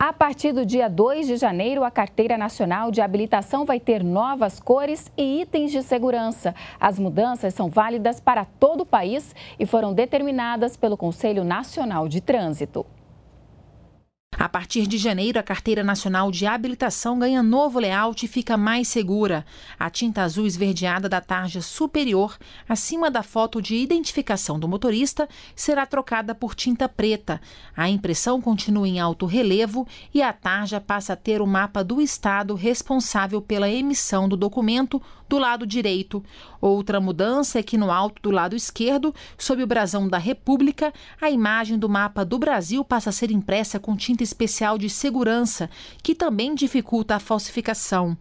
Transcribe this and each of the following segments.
A partir do dia 2 de janeiro, a Carteira Nacional de Habilitação vai ter novas cores e itens de segurança. As mudanças são válidas para todo o país e foram determinadas pelo Conselho Nacional de Trânsito. A partir de janeiro, a Carteira Nacional de Habilitação ganha novo layout e fica mais segura. A tinta azul esverdeada da tarja superior, acima da foto de identificação do motorista, será trocada por tinta preta. A impressão continua em alto relevo e a tarja passa a ter o mapa do estado responsável pela emissão do documento do lado direito. Outra mudança é que no alto do lado esquerdo, sob o brasão da República, a imagem do mapa do Brasil passa a ser impressa com tinta ferramenta especial de segurança que também dificulta a falsificação.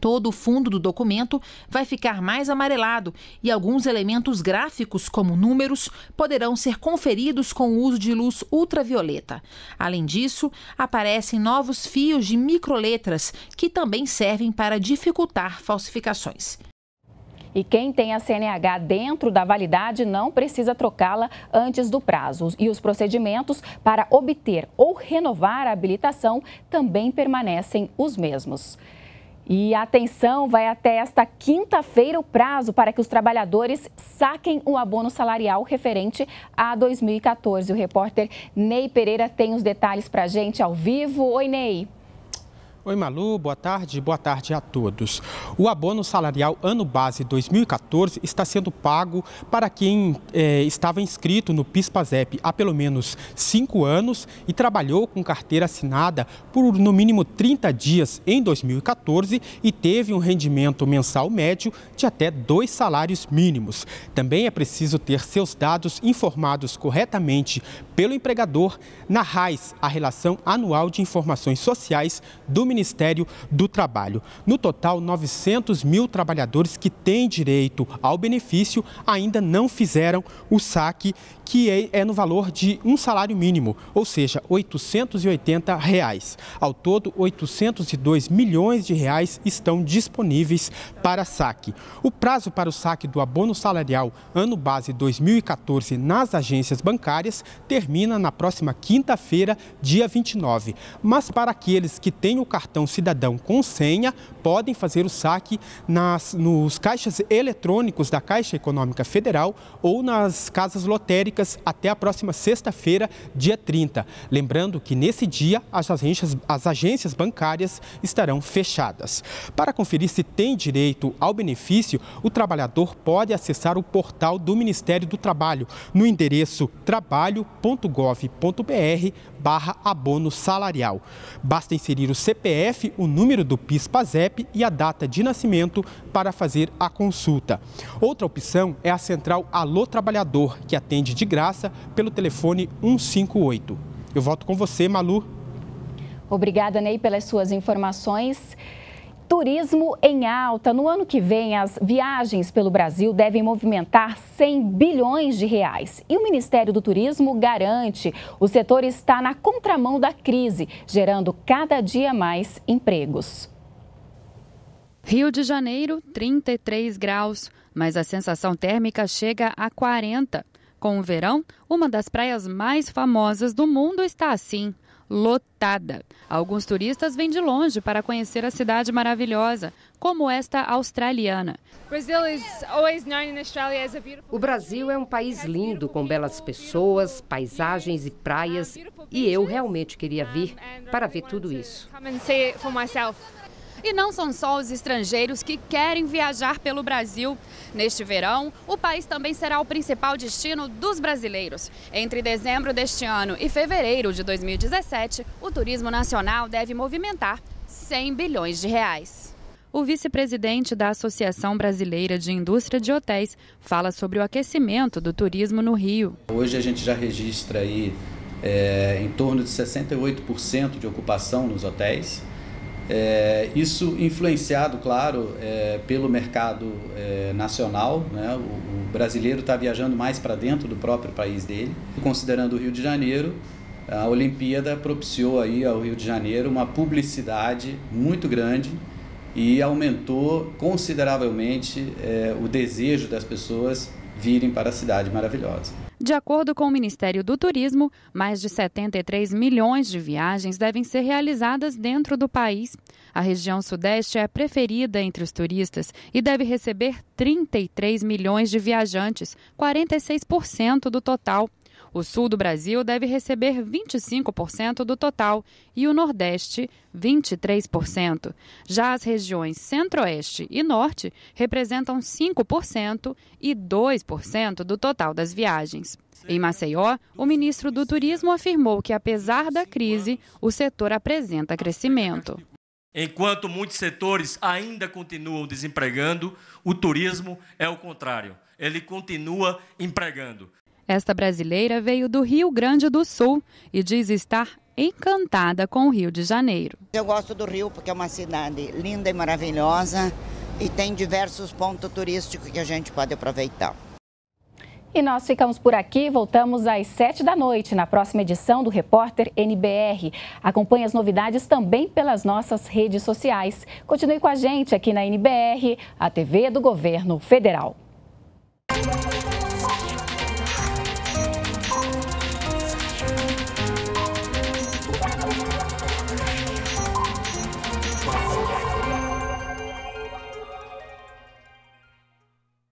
Todo o fundo do documento vai ficar mais amarelado e alguns elementos gráficos, como números, poderão ser conferidos com o uso de luz ultravioleta. Além disso, aparecem novos fios de microletras que também servem para dificultar falsificações. E quem tem a CNH dentro da validade não precisa trocá-la antes do prazo. E os procedimentos para obter ou renovar a habilitação também permanecem os mesmos. E atenção, vai até esta quinta-feira o prazo para que os trabalhadores saquem o abono salarial referente a 2014. O repórter Ney Pereira tem os detalhes para a gente ao vivo. Oi, Ney. Oi, Malu, boa tarde, boa tarde a todos. O abono salarial ano base 2014 está sendo pago para quem eh, estava inscrito no PIS-PASEP há pelo menos cinco anos e trabalhou com carteira assinada por no mínimo 30 dias em 2014 e teve um rendimento mensal médio de até dois salários mínimos. Também é preciso ter seus dados informados corretamente pelo empregador na RAIS, a Relação Anual de Informações Sociais do Ministério Ministério do Trabalho. No total, 900 mil trabalhadores que têm direito ao benefício ainda não fizeram o saque, que é, é no valor de um salário mínimo, ou seja, R$ 880. Reais. Ao todo, 802 milhões de reais estão disponíveis para saque. O prazo para o saque do abono salarial ano base 2014 nas agências bancárias termina na próxima quinta-feira, dia 29. Mas para aqueles que têm o cartão cartão cidadão com senha podem fazer o saque nas, nos caixas eletrônicos da Caixa Econômica Federal ou nas casas lotéricas até a próxima sexta-feira, dia 30. Lembrando que nesse dia as agências, as agências bancárias estarão fechadas. Para conferir se tem direito ao benefício, o trabalhador pode acessar o portal do Ministério do Trabalho no endereço trabalho.gov.br barra abono salarial. Basta inserir o CPF CPF, o número do PIS/PASEP e a data de nascimento para fazer a consulta. Outra opção é a central Alô Trabalhador, que atende de graça pelo telefone 158. Eu volto com você, Malu. Obrigada, Ney, pelas suas informações. Turismo em alta. No ano que vem, as viagens pelo Brasil devem movimentar 100 bilhões de reais. E o Ministério do Turismo garante: o setor está na contramão da crise, gerando cada dia mais empregos. Rio de Janeiro, 33 graus, mas a sensação térmica chega a 40. Com o verão, uma das praias mais famosas do mundo está assim lotada. Alguns turistas vêm de longe para conhecer a cidade maravilhosa, como esta australiana. O Brasil é um país lindo, com belas pessoas, paisagens e praias, e eu realmente queria vir para ver tudo isso. E não são só os estrangeiros que querem viajar pelo Brasil. Neste verão, o país também será o principal destino dos brasileiros. Entre dezembro deste ano e fevereiro de 2017, o turismo nacional deve movimentar 100 bilhões de reais. O vice-presidente da Associação Brasileira de Indústria de Hotéis fala sobre o aquecimento do turismo no Rio. Hoje a gente já registra aí é, em torno de 68% de ocupação nos hotéis. É, isso influenciado, claro, é, pelo mercado é, nacional. Né? O, o brasileiro está viajando mais para dentro do próprio país dele. Considerando o Rio de Janeiro, a Olimpíada propiciou aí ao Rio de Janeiro uma publicidade muito grande e aumentou consideravelmente é, o desejo das pessoas virem para a cidade maravilhosa. De acordo com o Ministério do Turismo, mais de 73 milhões de viagens devem ser realizadas dentro do país. A região Sudeste é preferida entre os turistas e deve receber 33 milhões de viajantes, 46% do total. O sul do Brasil deve receber 25% do total e o Nordeste 23%. Já as regiões Centro-Oeste e Norte representam 5% e 2% do total das viagens. Em Maceió, o ministro do Turismo afirmou que, apesar da crise, o setor apresenta crescimento. Enquanto muitos setores ainda continuam desempregando, o turismo é o contrário. Ele continua empregando. Esta brasileira veio do Rio Grande do Sul e diz estar encantada com o Rio de Janeiro. Eu gosto do Rio porque é uma cidade linda e maravilhosa e tem diversos pontos turísticos que a gente pode aproveitar. E nós ficamos por aqui, voltamos às sete da noite na próxima edição do Repórter NBR. Acompanhe as novidades também pelas nossas redes sociais. Continue com a gente aqui na NBR, a TV do Governo Federal.